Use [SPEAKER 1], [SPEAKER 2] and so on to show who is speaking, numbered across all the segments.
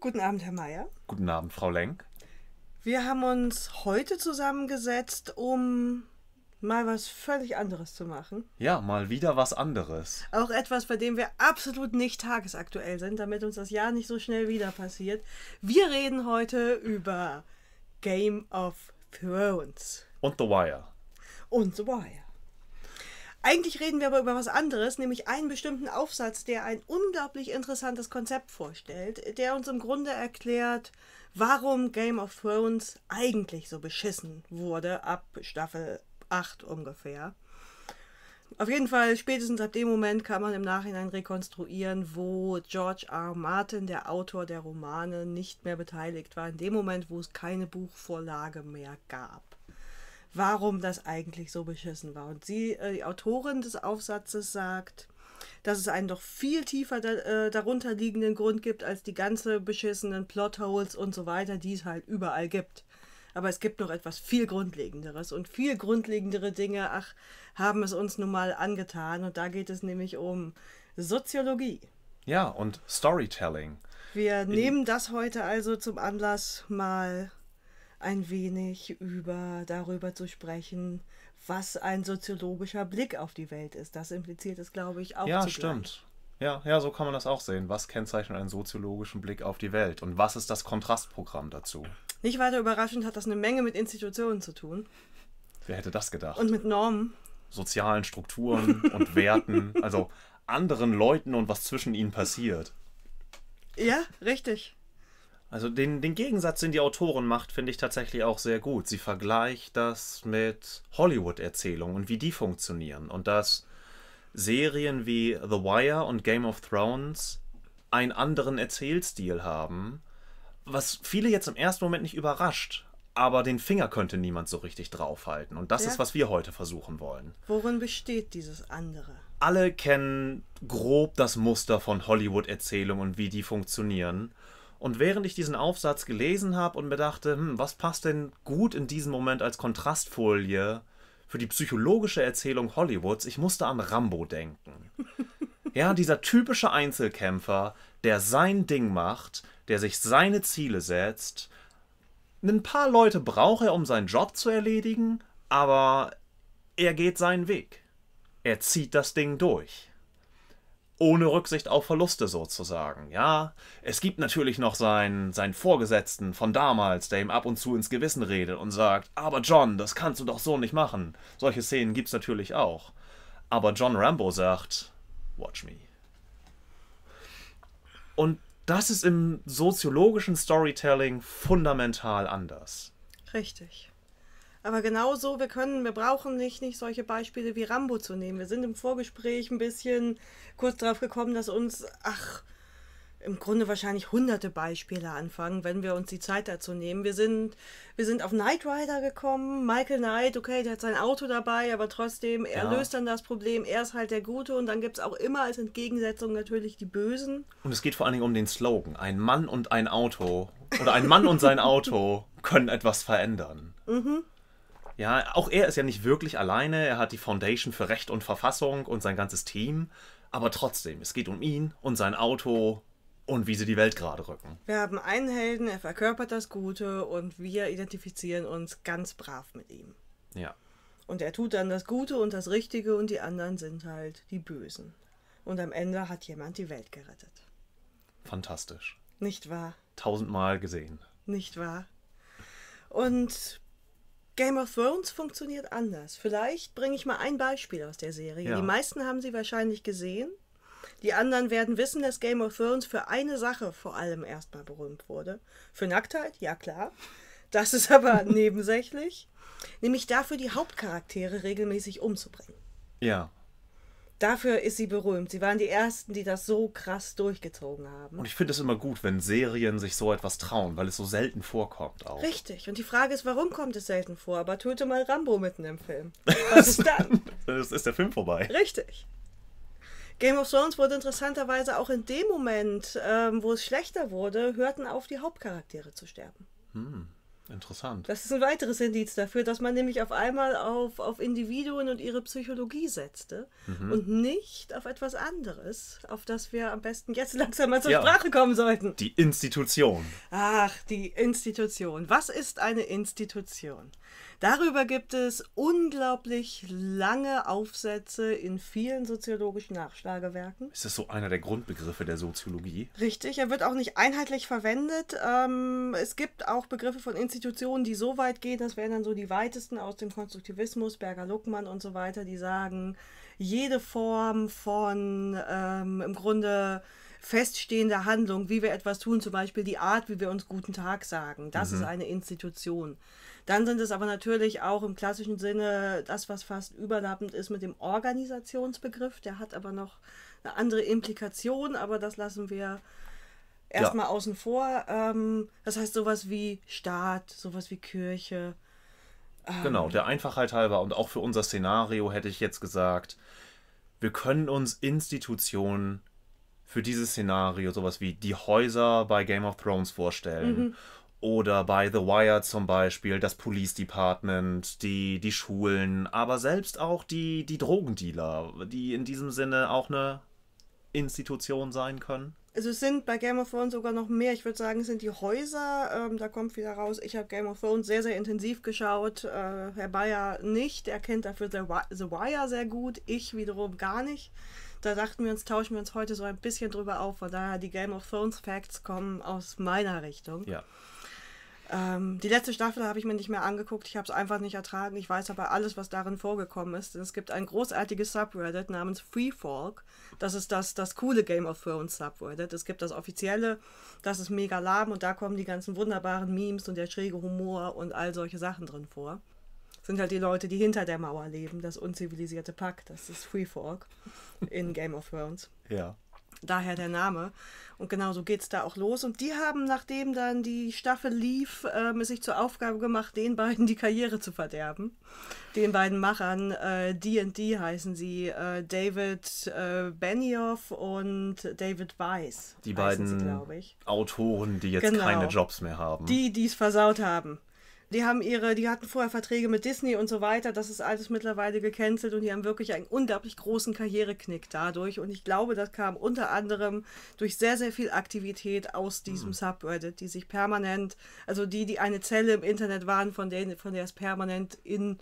[SPEAKER 1] Guten Abend, Herr Mayer.
[SPEAKER 2] Guten Abend, Frau Lenk.
[SPEAKER 1] Wir haben uns heute zusammengesetzt, um mal was völlig anderes zu machen.
[SPEAKER 2] Ja, mal wieder was anderes.
[SPEAKER 1] Auch etwas, bei dem wir absolut nicht tagesaktuell sind, damit uns das Jahr nicht so schnell wieder passiert. Wir reden heute über Game of Thrones.
[SPEAKER 2] Und The Wire.
[SPEAKER 1] Und The Wire. Eigentlich reden wir aber über was anderes, nämlich einen bestimmten Aufsatz, der ein unglaublich interessantes Konzept vorstellt, der uns im Grunde erklärt, warum Game of Thrones eigentlich so beschissen wurde ab Staffel 8 ungefähr. Auf jeden Fall, spätestens ab dem Moment kann man im Nachhinein rekonstruieren, wo George R. Martin, der Autor der Romane, nicht mehr beteiligt war, in dem Moment, wo es keine Buchvorlage mehr gab warum das eigentlich so beschissen war. Und sie, äh, die Autorin des Aufsatzes, sagt, dass es einen doch viel tiefer da, äh, darunter liegenden Grund gibt, als die ganze beschissenen Plotholes und so weiter, die es halt überall gibt. Aber es gibt noch etwas viel Grundlegenderes und viel grundlegendere Dinge, ach, haben es uns nun mal angetan. Und da geht es nämlich um Soziologie.
[SPEAKER 2] Ja, und Storytelling.
[SPEAKER 1] Wir nehmen das heute also zum Anlass, mal ein wenig über darüber zu sprechen, was ein soziologischer Blick auf die Welt ist. Das impliziert es, glaube ich, auch. Ja, zugleich. stimmt.
[SPEAKER 2] Ja, ja, so kann man das auch sehen. Was kennzeichnet einen soziologischen Blick auf die Welt und was ist das Kontrastprogramm dazu?
[SPEAKER 1] Nicht weiter überraschend hat das eine Menge mit Institutionen zu tun.
[SPEAKER 2] Wer hätte das gedacht? Und
[SPEAKER 1] mit Normen.
[SPEAKER 2] Sozialen Strukturen und Werten, also anderen Leuten und was zwischen ihnen passiert.
[SPEAKER 1] Ja, richtig.
[SPEAKER 2] Also den, den Gegensatz, den die Autorin macht, finde ich tatsächlich auch sehr gut. Sie vergleicht das mit Hollywood-Erzählungen und wie die funktionieren. Und dass Serien wie The Wire und Game of Thrones einen anderen Erzählstil haben, was viele jetzt im ersten Moment nicht überrascht. Aber den Finger könnte niemand so richtig draufhalten. Und das ja. ist, was wir heute versuchen wollen.
[SPEAKER 1] Worin besteht dieses andere?
[SPEAKER 2] Alle kennen grob das Muster von Hollywood-Erzählungen und wie die funktionieren. Und während ich diesen Aufsatz gelesen habe und mir dachte, hm, was passt denn gut in diesem Moment als Kontrastfolie für die psychologische Erzählung Hollywoods, ich musste an Rambo denken. Ja, dieser typische Einzelkämpfer, der sein Ding macht, der sich seine Ziele setzt. Ein paar Leute braucht er, um seinen Job zu erledigen, aber er geht seinen Weg. Er zieht das Ding durch ohne Rücksicht auf Verluste sozusagen. Ja, es gibt natürlich noch seinen, seinen Vorgesetzten von damals, der ihm ab und zu ins Gewissen redet und sagt, aber John, das kannst du doch so nicht machen. Solche Szenen gibt's natürlich auch. Aber John Rambo sagt, watch me. Und das ist im soziologischen Storytelling fundamental anders.
[SPEAKER 1] Richtig. Aber genauso, wir können, wir brauchen nicht, nicht solche Beispiele wie Rambo zu nehmen. Wir sind im Vorgespräch ein bisschen kurz darauf gekommen, dass uns, ach, im Grunde wahrscheinlich hunderte Beispiele anfangen, wenn wir uns die Zeit dazu nehmen. Wir sind, wir sind auf Knight Rider gekommen, Michael Knight, okay, der hat sein Auto dabei, aber trotzdem, er ja. löst dann das Problem, er ist halt der Gute und dann gibt es auch immer als Entgegensetzung natürlich die Bösen.
[SPEAKER 2] Und es geht vor allen Dingen um den Slogan, ein Mann und ein Auto oder ein Mann und sein Auto können etwas verändern. Mhm. Ja, auch er ist ja nicht wirklich alleine. Er hat die Foundation für Recht und Verfassung und sein ganzes Team. Aber trotzdem, es geht um ihn und sein Auto und wie sie die Welt gerade rücken.
[SPEAKER 1] Wir haben einen Helden, er verkörpert das Gute und wir identifizieren uns ganz brav mit ihm. Ja. Und er tut dann das Gute und das Richtige und die anderen sind halt die Bösen. Und am Ende hat jemand die Welt gerettet.
[SPEAKER 2] Fantastisch. Nicht wahr? Tausendmal gesehen.
[SPEAKER 1] Nicht wahr? Und Game of Thrones funktioniert anders. Vielleicht bringe ich mal ein Beispiel aus der Serie. Ja. Die meisten haben sie wahrscheinlich gesehen. Die anderen werden wissen, dass Game of Thrones für eine Sache vor allem erstmal berühmt wurde. Für Nacktheit, ja klar. Das ist aber nebensächlich. Nämlich dafür, die Hauptcharaktere regelmäßig umzubringen. Ja dafür ist sie berühmt. Sie waren die Ersten, die das so krass durchgezogen haben. Und ich
[SPEAKER 2] finde es immer gut, wenn Serien sich so etwas trauen, weil es so selten vorkommt auch.
[SPEAKER 1] Richtig. Und die Frage ist, warum kommt es selten vor? Aber töte mal Rambo mitten im Film. Was ist dann?
[SPEAKER 2] das ist der Film vorbei.
[SPEAKER 1] Richtig. Game of Thrones wurde interessanterweise auch in dem Moment, ähm, wo es schlechter wurde, hörten auf, die Hauptcharaktere zu sterben.
[SPEAKER 2] Hm. Interessant.
[SPEAKER 1] Das ist ein weiteres Indiz dafür, dass man nämlich auf einmal auf, auf Individuen und ihre Psychologie setzte mhm. und nicht auf etwas anderes, auf das wir am besten jetzt langsam mal zur ja. Sprache kommen sollten.
[SPEAKER 2] Die Institution.
[SPEAKER 1] Ach, die Institution. Was ist eine Institution? Darüber gibt es unglaublich lange Aufsätze in vielen soziologischen Nachschlagewerken.
[SPEAKER 2] Ist das so einer der Grundbegriffe der Soziologie?
[SPEAKER 1] Richtig, er wird auch nicht einheitlich verwendet. Ähm, es gibt auch Begriffe von Institutionen, die so weit gehen, das wären dann so die weitesten aus dem Konstruktivismus, Berger-Luckmann und so weiter, die sagen, jede Form von ähm, im Grunde feststehende Handlung, wie wir etwas tun, zum Beispiel die Art, wie wir uns guten Tag sagen. Das mhm. ist eine Institution. Dann sind es aber natürlich auch im klassischen Sinne das, was fast überlappend ist mit dem Organisationsbegriff. Der hat aber noch eine andere Implikation, aber das lassen wir erstmal ja. außen vor. Ähm, das heißt sowas wie Staat, sowas wie Kirche. Ähm, genau,
[SPEAKER 2] der Einfachheit halber und auch für unser Szenario hätte ich jetzt gesagt, wir können uns Institutionen für dieses Szenario sowas wie die Häuser bei Game of Thrones vorstellen. Mhm. Oder bei The Wire zum Beispiel das Police Department, die, die Schulen, aber selbst auch die, die Drogendealer, die in diesem Sinne auch eine Institution sein können.
[SPEAKER 1] Also es sind bei Game of Thrones sogar noch mehr. Ich würde sagen, es sind die Häuser. Ähm, da kommt wieder raus. Ich habe Game of Thrones sehr, sehr intensiv geschaut. Äh, Herr Bayer nicht. Er kennt dafür The, The Wire sehr gut. Ich wiederum gar nicht. Da dachten wir uns, tauschen wir uns heute so ein bisschen drüber auf. Von daher, die Game of Thrones Facts kommen aus meiner Richtung. Ja. Ähm, die letzte Staffel habe ich mir nicht mehr angeguckt. Ich habe es einfach nicht ertragen. Ich weiß aber alles, was darin vorgekommen ist. Es gibt ein großartiges Subreddit namens Free Folk. Das ist das, das coole Game of Thrones Subreddit. Es gibt das offizielle, das ist mega lahm und da kommen die ganzen wunderbaren Memes und der schräge Humor und all solche Sachen drin vor. Das sind halt die Leute, die hinter der Mauer leben, das unzivilisierte Pack, das ist Free Folk in Game of Thrones. Ja. Daher der Name. Und genau so geht es da auch los. Und die haben, nachdem dann die Staffel lief, äh, sich zur Aufgabe gemacht, den beiden die Karriere zu verderben. Den beiden Machern, D&D äh, heißen sie, äh, David äh, Benioff und David Weiss. Die beiden sie,
[SPEAKER 2] Autoren, die jetzt genau. keine Jobs mehr haben. Die,
[SPEAKER 1] die es versaut haben. Die haben ihre, die hatten vorher Verträge mit Disney und so weiter. Das ist alles mittlerweile gecancelt und die haben wirklich einen unglaublich großen Karriereknick dadurch. Und ich glaube, das kam unter anderem durch sehr, sehr viel Aktivität aus diesem mhm. Subreddit, die sich permanent, also die, die eine Zelle im Internet waren, von der, von der es permanent in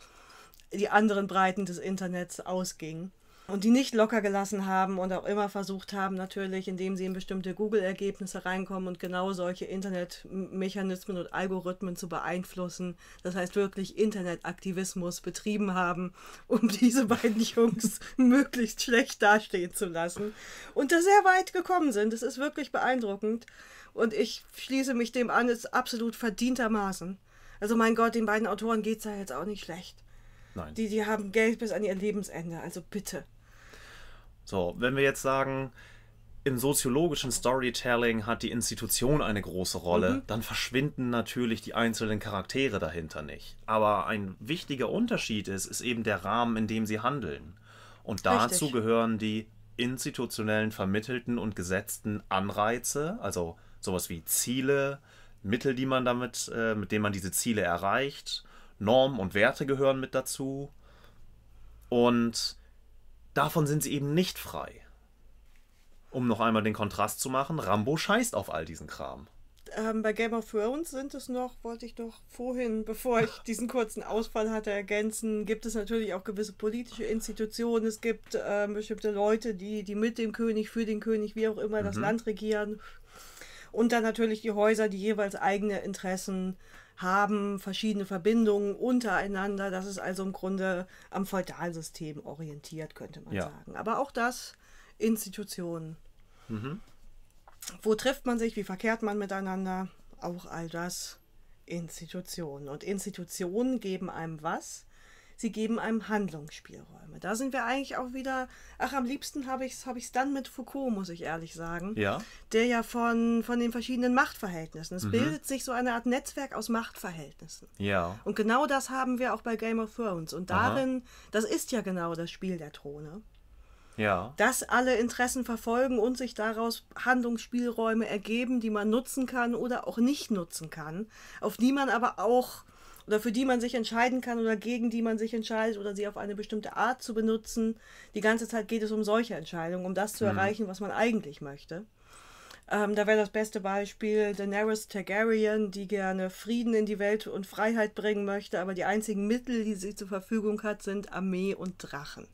[SPEAKER 1] die anderen Breiten des Internets ausging und die nicht locker gelassen haben und auch immer versucht haben, natürlich, indem sie in bestimmte Google-Ergebnisse reinkommen und genau solche Internetmechanismen und Algorithmen zu beeinflussen. Das heißt, wirklich Internetaktivismus betrieben haben, um diese beiden Jungs möglichst schlecht dastehen zu lassen. Und da sehr weit gekommen sind. Das ist wirklich beeindruckend. Und ich schließe mich dem an, ist absolut verdientermaßen. Also mein Gott, den beiden Autoren geht es ja jetzt auch nicht schlecht. Nein. Die, die haben Geld bis an ihr Lebensende, also bitte.
[SPEAKER 2] So, wenn wir jetzt sagen, im soziologischen Storytelling hat die Institution eine große Rolle, mhm. dann verschwinden natürlich die einzelnen Charaktere dahinter nicht. Aber ein wichtiger Unterschied ist, ist eben der Rahmen, in dem sie handeln. Und dazu Richtig. gehören die institutionellen vermittelten und gesetzten Anreize, also sowas wie Ziele, Mittel, die man damit, äh, mit denen man diese Ziele erreicht, Normen und Werte gehören mit dazu. Und davon sind sie eben nicht frei. Um noch einmal den Kontrast zu machen, Rambo scheißt auf all diesen Kram.
[SPEAKER 1] Ähm, bei Game of Thrones sind es noch, wollte ich doch vorhin, bevor ich diesen kurzen Ausfall hatte, ergänzen, gibt es natürlich auch gewisse politische Institutionen. Es gibt äh, bestimmte Leute, die, die mit dem König, für den König, wie auch immer, mhm. das Land regieren. Und dann natürlich die Häuser, die jeweils eigene Interessen haben verschiedene Verbindungen untereinander. Das ist also im Grunde am Feudalsystem orientiert, könnte man ja. sagen. Aber auch das Institutionen. Mhm. Wo trifft man sich? Wie verkehrt man miteinander? Auch all das Institutionen. Und Institutionen geben einem was? sie geben einem Handlungsspielräume. Da sind wir eigentlich auch wieder, ach, am liebsten habe ich es hab dann mit Foucault, muss ich ehrlich sagen. Ja. Der ja von, von den verschiedenen Machtverhältnissen. Es mhm. bildet sich so eine Art Netzwerk aus Machtverhältnissen. Ja. Und genau das haben wir auch bei Game of Thrones. Und darin, Aha. das ist ja genau das Spiel der Throne. Ja. dass alle Interessen verfolgen und sich daraus Handlungsspielräume ergeben, die man nutzen kann oder auch nicht nutzen kann, auf die man aber auch oder für die man sich entscheiden kann oder gegen die man sich entscheidet oder sie auf eine bestimmte Art zu benutzen. Die ganze Zeit geht es um solche Entscheidungen, um das zu mhm. erreichen, was man eigentlich möchte. Ähm, da wäre das beste Beispiel Daenerys Targaryen, die gerne Frieden in die Welt und Freiheit bringen möchte, aber die einzigen Mittel, die sie zur Verfügung hat, sind Armee und Drachen.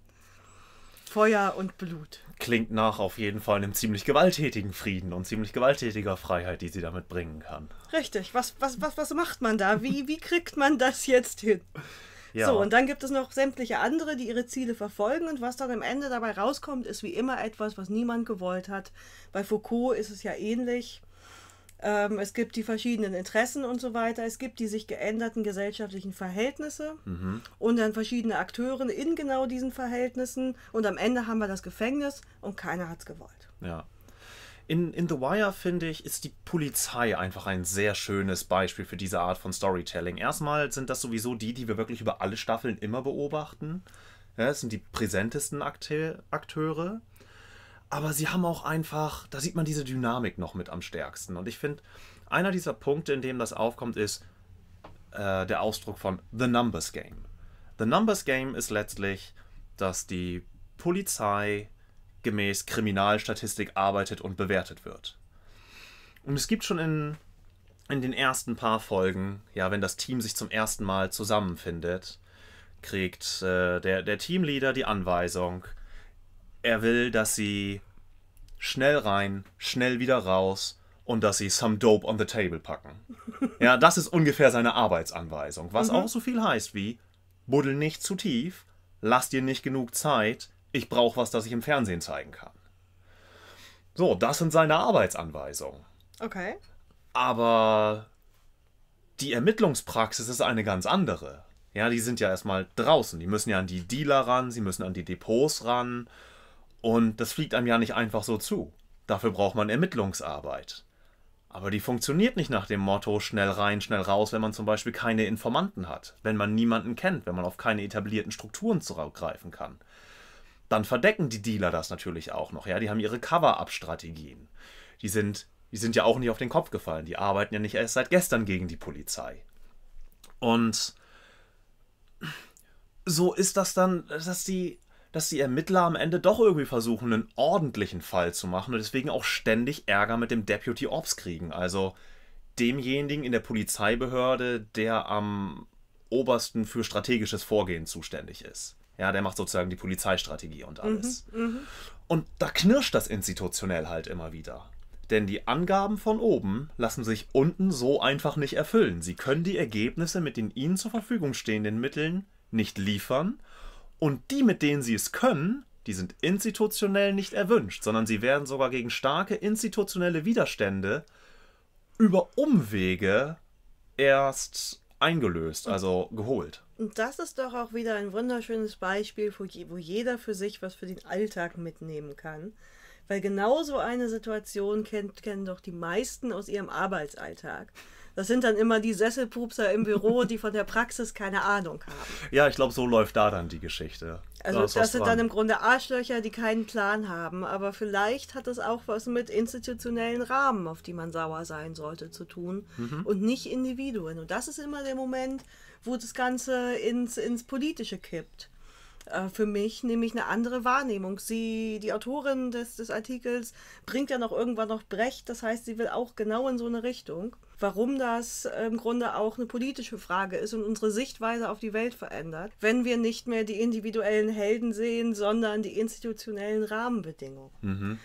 [SPEAKER 1] Feuer und Blut.
[SPEAKER 2] Klingt nach auf jeden Fall einem ziemlich gewalttätigen Frieden und ziemlich gewalttätiger Freiheit, die sie damit bringen kann.
[SPEAKER 1] Richtig. Was, was, was, was macht man da? Wie, wie kriegt man das jetzt hin? Ja. So, und dann gibt es noch sämtliche andere, die ihre Ziele verfolgen und was dann am Ende dabei rauskommt, ist wie immer etwas, was niemand gewollt hat. Bei Foucault ist es ja ähnlich. Ähm, es gibt die verschiedenen Interessen und so weiter. Es gibt die sich geänderten gesellschaftlichen Verhältnisse mhm. und dann verschiedene Akteure in genau diesen Verhältnissen. Und am Ende haben wir das Gefängnis und keiner hat es gewollt.
[SPEAKER 2] Ja. In, in The Wire, finde ich, ist die Polizei einfach ein sehr schönes Beispiel für diese Art von Storytelling. Erstmal sind das sowieso die, die wir wirklich über alle Staffeln immer beobachten. Ja, das sind die präsentesten Akte Akteure aber sie haben auch einfach, da sieht man diese Dynamik noch mit am stärksten. Und ich finde, einer dieser Punkte, in dem das aufkommt, ist äh, der Ausdruck von The Numbers Game. The Numbers Game ist letztlich, dass die Polizei gemäß Kriminalstatistik arbeitet und bewertet wird. Und es gibt schon in, in den ersten paar Folgen, ja, wenn das Team sich zum ersten Mal zusammenfindet, kriegt äh, der, der Teamleader die Anweisung, er will, dass sie schnell rein, schnell wieder raus und dass sie some dope on the table packen. Ja, das ist ungefähr seine Arbeitsanweisung, was mhm. auch so viel heißt wie buddel nicht zu tief, lass dir nicht genug Zeit, ich brauche was, das ich im Fernsehen zeigen kann. So, das sind seine Arbeitsanweisungen. Okay. Aber die Ermittlungspraxis ist eine ganz andere. Ja, die sind ja erstmal draußen. Die müssen ja an die Dealer ran, sie müssen an die Depots ran, und das fliegt einem ja nicht einfach so zu. Dafür braucht man Ermittlungsarbeit. Aber die funktioniert nicht nach dem Motto schnell rein, schnell raus, wenn man zum Beispiel keine Informanten hat, wenn man niemanden kennt, wenn man auf keine etablierten Strukturen zurückgreifen kann. Dann verdecken die Dealer das natürlich auch noch, ja, die haben ihre Cover-up-Strategien. Die sind, die sind ja auch nicht auf den Kopf gefallen, die arbeiten ja nicht erst seit gestern gegen die Polizei. Und so ist das dann, dass die dass die Ermittler am Ende doch irgendwie versuchen, einen ordentlichen Fall zu machen und deswegen auch ständig Ärger mit dem Deputy Ops kriegen. Also demjenigen in der Polizeibehörde, der am obersten für strategisches Vorgehen zuständig ist. Ja, der macht sozusagen die Polizeistrategie und mhm, alles. Mhm, und da knirscht das institutionell halt immer wieder. Denn die Angaben von oben lassen sich unten so einfach nicht erfüllen. Sie können die Ergebnisse mit den ihnen zur Verfügung stehenden Mitteln nicht liefern und die, mit denen sie es können, die sind institutionell nicht erwünscht, sondern sie werden sogar gegen starke institutionelle Widerstände über Umwege erst eingelöst, also geholt.
[SPEAKER 1] Und das ist doch auch wieder ein wunderschönes Beispiel, wo jeder für sich was für den Alltag mitnehmen kann. Weil genau so eine Situation kennt, kennen doch die meisten aus ihrem Arbeitsalltag. Das sind dann immer die Sesselpupser im Büro, die von der Praxis keine Ahnung haben.
[SPEAKER 2] Ja, ich glaube, so läuft da dann die Geschichte. Also da das sind dran. dann im
[SPEAKER 1] Grunde Arschlöcher, die keinen Plan haben. Aber vielleicht hat das auch was mit institutionellen Rahmen, auf die man sauer sein sollte, zu tun mhm. und nicht Individuen. Und das ist immer der Moment, wo das Ganze ins, ins Politische kippt. Äh, für mich nämlich eine andere Wahrnehmung. Sie, die Autorin des, des Artikels, bringt ja noch irgendwann noch Brecht, das heißt, sie will auch genau in so eine Richtung. Warum das äh, im Grunde auch eine politische Frage ist und unsere Sichtweise auf die Welt verändert, wenn wir nicht mehr die individuellen Helden sehen, sondern die institutionellen Rahmenbedingungen. Mhm.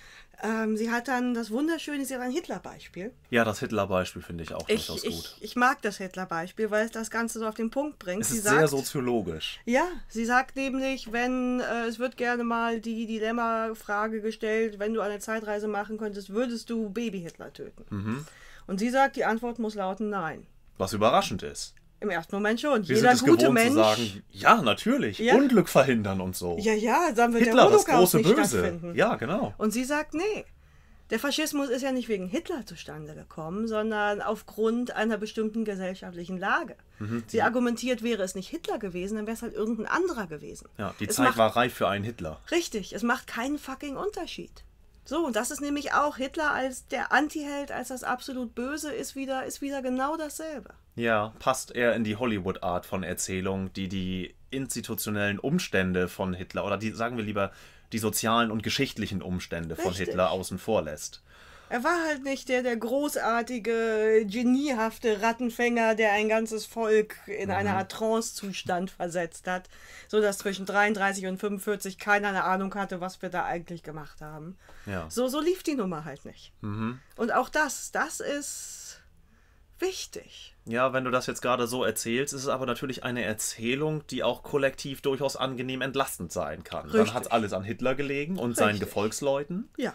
[SPEAKER 1] Ähm, sie hat dann das wunderschöne, sie hat ein Hitler-Beispiel.
[SPEAKER 2] Ja, das Hitler-Beispiel finde ich auch durchaus ich, gut.
[SPEAKER 1] Ich, ich mag das Hitler-Beispiel, weil es das Ganze so auf den Punkt bringt. Es sie ist sagt, sehr
[SPEAKER 2] soziologisch.
[SPEAKER 1] Ja, sie sagt nämlich, wenn äh, es wird gerne mal die Dilemma-Frage gestellt, wenn du eine Zeitreise machen könntest, würdest du Baby-Hitler töten? Mhm. Und sie sagt, die Antwort muss lauten Nein.
[SPEAKER 2] Was überraschend ist.
[SPEAKER 1] Im ersten Moment schon. Wir Jeder sind es gute gewohnt Mensch. Zu sagen,
[SPEAKER 2] ja, natürlich. Ja. Unglück verhindern und so. Ja, ja, sagen wir Hitler, der Holocaust das große nicht Böse. Ja, genau.
[SPEAKER 1] Und sie sagt, nee. Der Faschismus ist ja nicht wegen Hitler zustande gekommen, sondern aufgrund einer bestimmten gesellschaftlichen Lage. Mhm. Sie argumentiert, wäre es nicht Hitler gewesen, dann wäre es halt irgendein anderer gewesen. Ja, die es Zeit macht, war
[SPEAKER 2] reif für einen Hitler.
[SPEAKER 1] Richtig, es macht keinen fucking Unterschied. So, und das ist nämlich auch Hitler als der Antiheld, als das absolut Böse ist wieder, ist wieder genau dasselbe.
[SPEAKER 2] Ja, passt eher in die Hollywood-Art von Erzählung, die die institutionellen Umstände von Hitler oder die, sagen wir lieber, die sozialen und geschichtlichen Umstände von Richtig. Hitler außen vor lässt.
[SPEAKER 1] Er war halt nicht der, der großartige, geniehafte Rattenfänger, der ein ganzes Volk in mhm. eine Art Trance-Zustand versetzt hat, sodass zwischen 33 und 45 keiner eine Ahnung hatte, was wir da eigentlich gemacht haben. Ja. So, so lief die Nummer halt nicht. Mhm. Und auch das, das ist wichtig.
[SPEAKER 2] Ja, wenn du das jetzt gerade so erzählst, ist es aber natürlich eine Erzählung, die auch kollektiv durchaus angenehm entlastend sein kann. Richtig. Dann hat es alles an Hitler gelegen und Richtig. seinen Gefolgsleuten. Ja.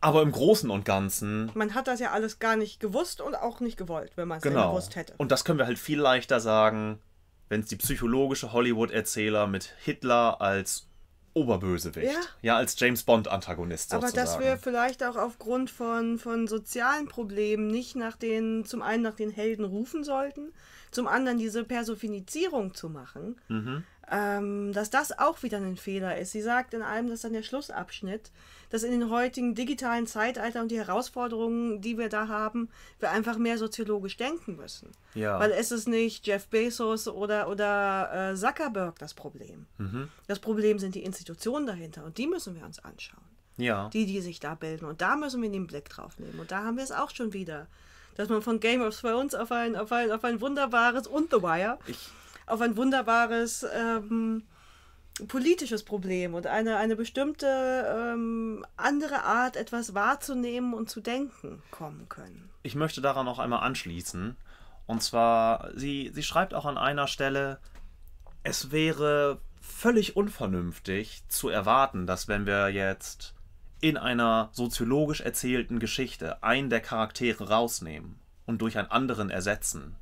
[SPEAKER 2] Aber im Großen und Ganzen.
[SPEAKER 1] Man hat das ja alles gar nicht gewusst und auch nicht gewollt, wenn man es genau. gewusst hätte.
[SPEAKER 2] Und das können wir halt viel leichter sagen, wenn es die psychologische Hollywood-Erzähler mit Hitler als Oberbösewicht. Ja, ja als James Bond-Antagonist sozusagen. Aber dass wir
[SPEAKER 1] vielleicht auch aufgrund von, von sozialen Problemen nicht nach den, zum einen nach den Helden rufen sollten, zum anderen diese Personifizierung zu machen. Mhm ähm, dass das auch wieder ein Fehler ist. Sie sagt in allem, dass dann der Schlussabschnitt, dass in den heutigen digitalen Zeitalter und die Herausforderungen, die wir da haben, wir einfach mehr soziologisch denken müssen. Ja. Weil es ist nicht Jeff Bezos oder, oder äh, Zuckerberg das Problem. Mhm. Das Problem sind die Institutionen dahinter und die müssen wir uns anschauen.
[SPEAKER 2] Ja. Die, die
[SPEAKER 1] sich da bilden. Und da müssen wir den Blick drauf nehmen. Und da haben wir es auch schon wieder dass man von Game of Thrones auf ein, auf ein, auf ein wunderbares und The Wire ich, auf ein wunderbares ähm, politisches Problem und eine, eine bestimmte ähm, andere Art, etwas wahrzunehmen und zu denken kommen
[SPEAKER 2] können. Ich möchte daran noch einmal anschließen. Und zwar, sie, sie schreibt auch an einer Stelle, es wäre völlig unvernünftig zu erwarten, dass wenn wir jetzt in einer soziologisch erzählten Geschichte einen der Charaktere rausnehmen und durch einen anderen ersetzen,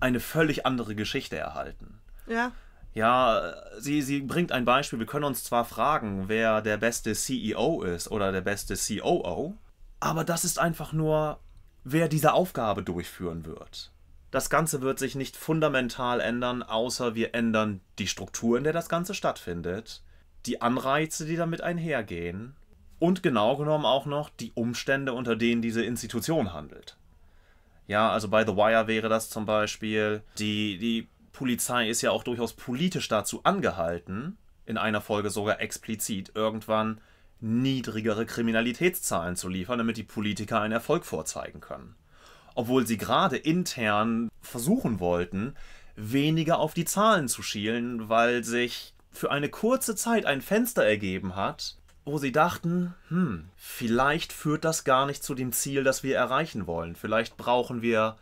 [SPEAKER 2] eine völlig andere Geschichte erhalten. Ja. Ja, sie, sie bringt ein Beispiel. Wir können uns zwar fragen, wer der beste CEO ist oder der beste COO, aber das ist einfach nur, wer diese Aufgabe durchführen wird. Das Ganze wird sich nicht fundamental ändern, außer wir ändern die Struktur, in der das Ganze stattfindet, die Anreize, die damit einhergehen und genau genommen auch noch die Umstände, unter denen diese Institution handelt. Ja, also bei The Wire wäre das zum Beispiel. Die, die Polizei ist ja auch durchaus politisch dazu angehalten, in einer Folge sogar explizit irgendwann niedrigere Kriminalitätszahlen zu liefern, damit die Politiker einen Erfolg vorzeigen können. Obwohl sie gerade intern versuchen wollten, weniger auf die Zahlen zu schielen, weil sich für eine kurze Zeit ein Fenster ergeben hat, wo sie dachten, hm, vielleicht führt das gar nicht zu dem Ziel, das wir erreichen wollen. Vielleicht brauchen wir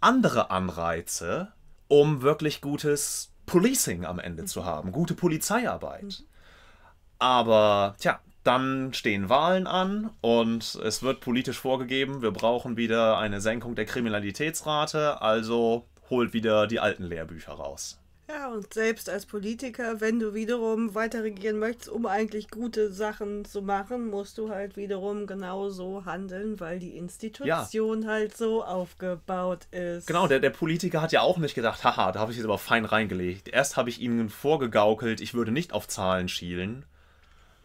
[SPEAKER 2] andere Anreize, um wirklich gutes Policing am Ende zu haben, gute Polizeiarbeit. Aber tja, dann stehen Wahlen an und es wird politisch vorgegeben, wir brauchen wieder eine Senkung der Kriminalitätsrate, also holt wieder die alten Lehrbücher raus.
[SPEAKER 1] Ja, und selbst als Politiker, wenn du wiederum weiter regieren möchtest, um eigentlich gute Sachen zu machen, musst du halt wiederum genauso handeln, weil die Institution ja. halt so aufgebaut ist. Genau,
[SPEAKER 2] der, der Politiker hat ja auch nicht gedacht, haha, da habe ich jetzt aber fein reingelegt. Erst habe ich ihnen vorgegaukelt, ich würde nicht auf Zahlen schielen.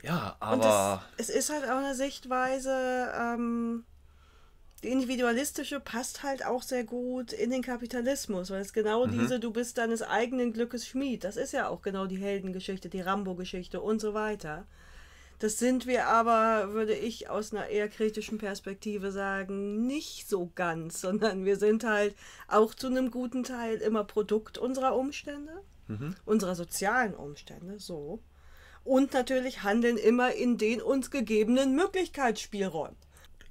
[SPEAKER 2] Ja, aber. Und
[SPEAKER 1] es, es ist halt auch eine Sichtweise, ähm, die individualistische passt halt auch sehr gut in den Kapitalismus, weil es genau mhm. diese, du bist deines eigenen Glückes Schmied, das ist ja auch genau die Heldengeschichte, die Rambo-Geschichte und so weiter. Das sind wir aber, würde ich aus einer eher kritischen Perspektive sagen, nicht so ganz, sondern wir sind halt auch zu einem guten Teil immer Produkt unserer Umstände, mhm. unserer sozialen Umstände, so. Und natürlich handeln immer in den uns gegebenen Möglichkeitsspielräumen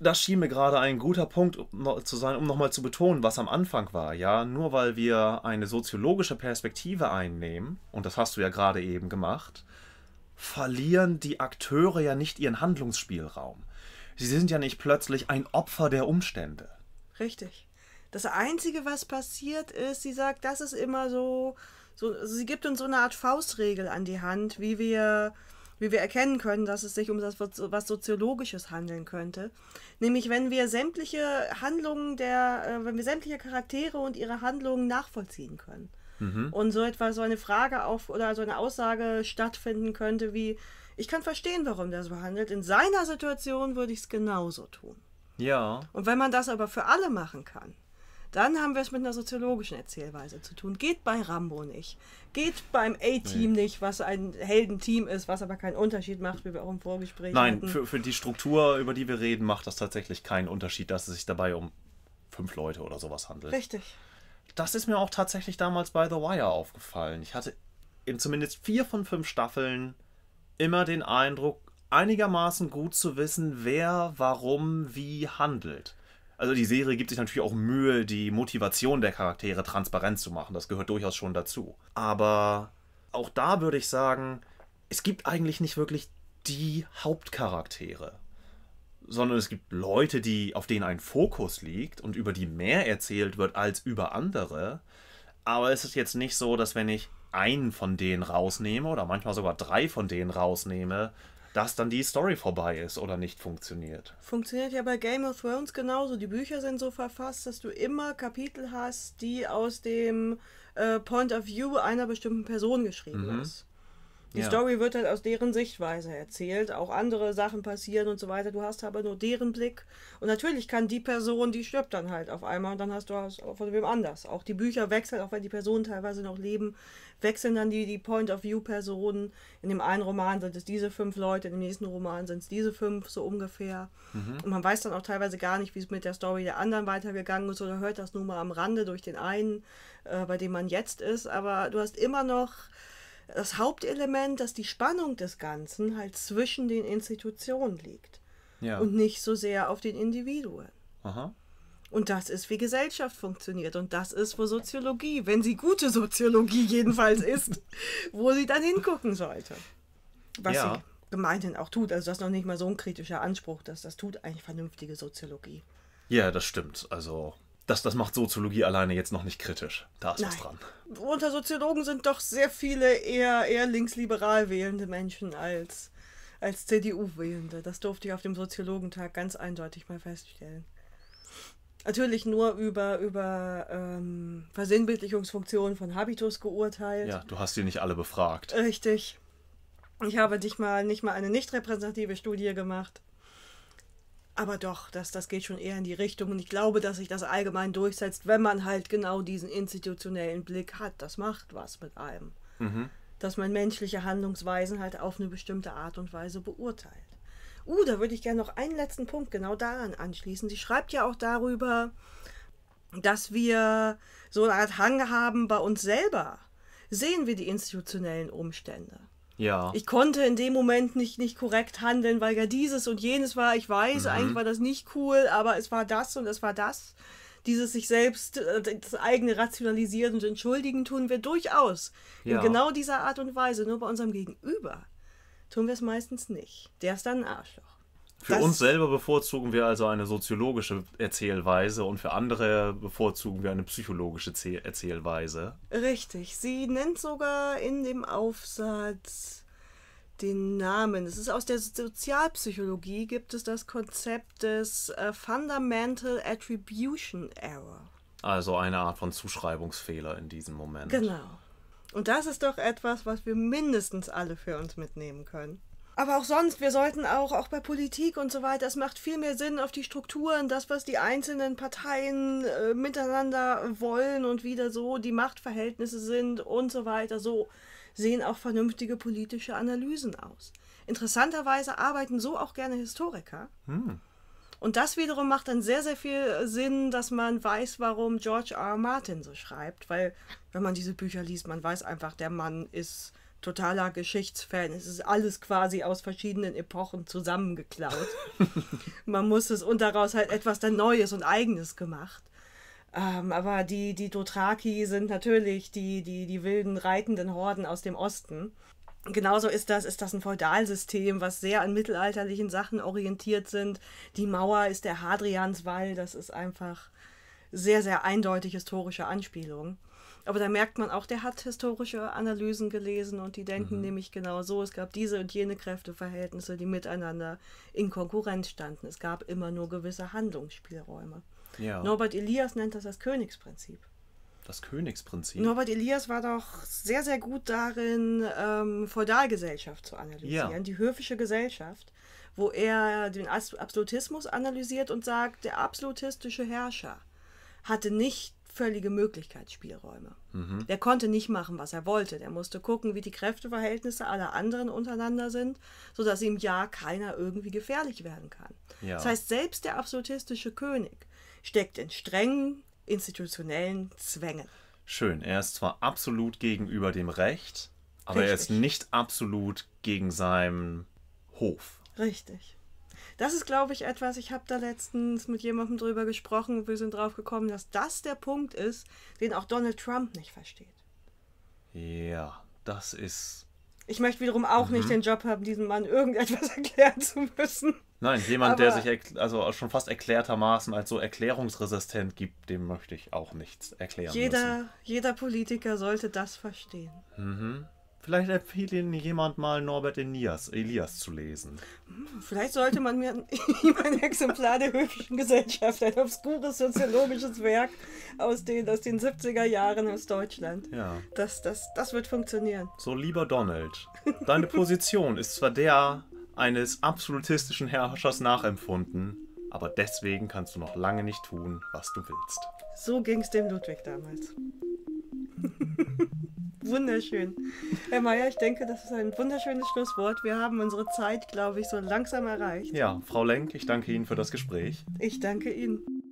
[SPEAKER 2] das schien mir gerade ein guter Punkt zu sein, um nochmal zu betonen, was am Anfang war. Ja, nur weil wir eine soziologische Perspektive einnehmen, und das hast du ja gerade eben gemacht, verlieren die Akteure ja nicht ihren Handlungsspielraum. Sie sind ja nicht plötzlich ein Opfer der Umstände.
[SPEAKER 1] Richtig. Das Einzige, was passiert ist, sie sagt, das ist immer so, so sie gibt uns so eine Art Faustregel an die Hand, wie wir wie wir erkennen können, dass es sich um das, was Soziologisches handeln könnte. Nämlich, wenn wir sämtliche Handlungen der, äh, wenn wir sämtliche Charaktere und ihre Handlungen nachvollziehen können. Mhm. Und so etwa so eine Frage auf oder so eine Aussage stattfinden könnte wie, ich kann verstehen, warum der so handelt. In seiner Situation würde ich es genauso tun. Ja. Und wenn man das aber für alle machen kann, dann haben wir es mit einer soziologischen Erzählweise zu tun. Geht bei Rambo nicht. Geht beim A-Team nee. nicht, was ein Heldenteam ist, was aber keinen Unterschied macht, wie wir auch im Vorgespräch Nein, hatten. Für,
[SPEAKER 2] für die Struktur, über die wir reden, macht das tatsächlich keinen Unterschied, dass es sich dabei um fünf Leute oder sowas handelt. Richtig. Das ist mir auch tatsächlich damals bei The Wire aufgefallen. Ich hatte in zumindest vier von fünf Staffeln immer den Eindruck, einigermaßen gut zu wissen, wer warum wie handelt also die Serie gibt sich natürlich auch Mühe, die Motivation der Charaktere transparent zu machen. Das gehört durchaus schon dazu. Aber auch da würde ich sagen, es gibt eigentlich nicht wirklich die Hauptcharaktere, sondern es gibt Leute, die, auf denen ein Fokus liegt und über die mehr erzählt wird als über andere. Aber es ist jetzt nicht so, dass wenn ich einen von denen rausnehme oder manchmal sogar drei von denen rausnehme, dass dann die Story vorbei ist oder nicht funktioniert.
[SPEAKER 1] Funktioniert ja bei Game of Thrones genauso. Die Bücher sind so verfasst, dass du immer Kapitel hast, die aus dem äh, Point of View einer bestimmten Person geschrieben mhm. ist. Die ja. Story wird halt aus deren Sichtweise erzählt, auch andere Sachen passieren und so weiter. Du hast aber nur deren Blick. Und natürlich kann die Person, die stirbt dann halt auf einmal und dann hast du was von wem anders. Auch die Bücher wechseln, auch wenn die Personen teilweise noch leben, wechseln dann die, die Point-of-View-Personen. In dem einen Roman sind es diese fünf Leute, in dem nächsten Roman sind es diese fünf, so ungefähr. Mhm. Und man weiß dann auch teilweise gar nicht, wie es mit der Story der anderen weitergegangen ist oder hört das nur mal am Rande durch den einen, äh, bei dem man jetzt ist. Aber du hast immer noch das Hauptelement, dass die Spannung des Ganzen halt zwischen den Institutionen liegt ja. und nicht so sehr auf den Individuen. Aha. Und das ist, wie Gesellschaft funktioniert. Und das ist, wo Soziologie, wenn sie gute Soziologie jedenfalls ist, wo sie dann hingucken sollte. Was ja. sie gemeinhin auch tut. Also das ist noch nicht mal so ein kritischer Anspruch, dass das tut eigentlich vernünftige Soziologie.
[SPEAKER 2] Ja, das stimmt. Also das, das macht Soziologie alleine jetzt noch nicht kritisch. Da ist Nein. was dran.
[SPEAKER 1] Unter Soziologen sind doch sehr viele eher, eher linksliberal wählende Menschen als, als CDU-Wählende. Das durfte ich auf dem Soziologentag ganz eindeutig mal feststellen. Natürlich nur über, über ähm, Versinnbildlichungsfunktionen von Habitus geurteilt. Ja,
[SPEAKER 2] du hast sie nicht alle befragt.
[SPEAKER 1] Richtig. Ich habe dich mal nicht mal eine nicht repräsentative Studie gemacht. Aber doch, das, das geht schon eher in die Richtung. Und ich glaube, dass sich das allgemein durchsetzt, wenn man halt genau diesen institutionellen Blick hat. Das macht was mit einem. Mhm. Dass man menschliche Handlungsweisen halt auf eine bestimmte Art und Weise beurteilt. Uh, da würde ich gerne noch einen letzten Punkt genau daran anschließen. Sie schreibt ja auch darüber, dass wir so eine Art Hang haben bei uns selber. Sehen wir die institutionellen Umstände? Ja. Ich konnte in dem Moment nicht, nicht korrekt handeln, weil ja dieses und jenes war. Ich weiß, mhm. eigentlich war das nicht cool, aber es war das und es war das. Dieses sich selbst, äh, das eigene Rationalisieren und Entschuldigen tun wir durchaus. Ja. In genau dieser Art und Weise. Nur bei unserem Gegenüber tun wir es meistens nicht. Der ist dann ein Arschloch.
[SPEAKER 2] Für uns selber bevorzugen wir also eine soziologische Erzählweise und für andere bevorzugen wir eine psychologische Zäh Erzählweise.
[SPEAKER 1] Richtig. Sie nennt sogar in dem Aufsatz den Namen. Es ist aus der Sozialpsychologie gibt es das Konzept des äh, Fundamental Attribution Error.
[SPEAKER 2] Also eine Art von Zuschreibungsfehler in diesem Moment. Genau.
[SPEAKER 1] Und das ist doch etwas, was wir mindestens alle für uns mitnehmen können. Aber auch sonst, wir sollten auch, auch bei Politik und so weiter, es macht viel mehr Sinn auf die Strukturen, das, was die einzelnen Parteien äh, miteinander wollen und wieder so die Machtverhältnisse sind und so weiter. So sehen auch vernünftige politische Analysen aus. Interessanterweise arbeiten so auch gerne Historiker. Hm. Und das wiederum macht dann sehr, sehr viel Sinn, dass man weiß, warum George R. R. Martin so schreibt. Weil, wenn man diese Bücher liest, man weiß einfach, der Mann ist totaler Geschichtsfan. Es ist alles quasi aus verschiedenen Epochen zusammengeklaut. Man muss es und daraus halt etwas dann Neues und Eigenes gemacht. Ähm, aber die, die Dothraki sind natürlich die, die, die wilden reitenden Horden aus dem Osten. Genauso ist das, ist das ein Feudalsystem, was sehr an mittelalterlichen Sachen orientiert sind. Die Mauer ist der Hadrianswall, das ist einfach sehr, sehr eindeutig historische Anspielung. Aber da merkt man auch, der hat historische Analysen gelesen und die denken mhm. nämlich genau so, es gab diese und jene Kräfteverhältnisse, die miteinander in Konkurrenz standen. Es gab immer nur gewisse Handlungsspielräume. Ja. Norbert Elias nennt das das Königsprinzip.
[SPEAKER 2] Das Königsprinzip. Norbert
[SPEAKER 1] Elias war doch sehr, sehr gut darin, ähm, Feudalgesellschaft zu analysieren, ja. die höfische Gesellschaft, wo er den Absolutismus analysiert und sagt, der absolutistische Herrscher hatte nicht völlige Möglichkeitsspielräume. Mhm. Der konnte nicht machen, was er wollte. Der musste gucken, wie die Kräfteverhältnisse aller anderen untereinander sind, sodass ihm ja keiner irgendwie gefährlich werden kann. Ja. Das heißt, selbst der absolutistische König steckt in strengen institutionellen Zwängen.
[SPEAKER 2] Schön, er ist zwar absolut gegenüber dem Recht, aber Richtig. er ist nicht absolut gegen seinen Hof.
[SPEAKER 1] Richtig. Das ist, glaube ich, etwas, ich habe da letztens mit jemandem drüber gesprochen, und wir sind drauf gekommen, dass das der Punkt ist, den auch Donald Trump nicht versteht.
[SPEAKER 2] Ja, das ist.
[SPEAKER 1] Ich möchte wiederum auch mhm. nicht den Job haben, diesem Mann irgendetwas erklären zu müssen. Nein, jemand, Aber der
[SPEAKER 2] sich also schon fast erklärtermaßen als so erklärungsresistent gibt, dem möchte ich auch nichts erklären. Jeder,
[SPEAKER 1] müssen. jeder Politiker sollte das verstehen.
[SPEAKER 2] Mhm. Vielleicht empfiehlt Ihnen jemand mal Norbert Elias, Elias zu lesen.
[SPEAKER 1] Hm, vielleicht sollte man mir ein Exemplar der Höfischen Gesellschaft, ein obskures soziologisches Werk aus den, aus den 70er Jahren aus Deutschland. Ja. Das, das, das wird funktionieren.
[SPEAKER 2] So, lieber Donald, deine Position ist zwar der eines absolutistischen Herrschers nachempfunden, aber deswegen kannst du noch lange nicht tun, was du willst.
[SPEAKER 1] So ging es dem Ludwig damals. Wunderschön. Herr Mayer, ich denke, das ist ein wunderschönes Schlusswort. Wir haben unsere Zeit, glaube ich, so langsam erreicht.
[SPEAKER 2] Ja, Frau Lenk, ich danke Ihnen für das Gespräch.
[SPEAKER 1] Ich danke Ihnen.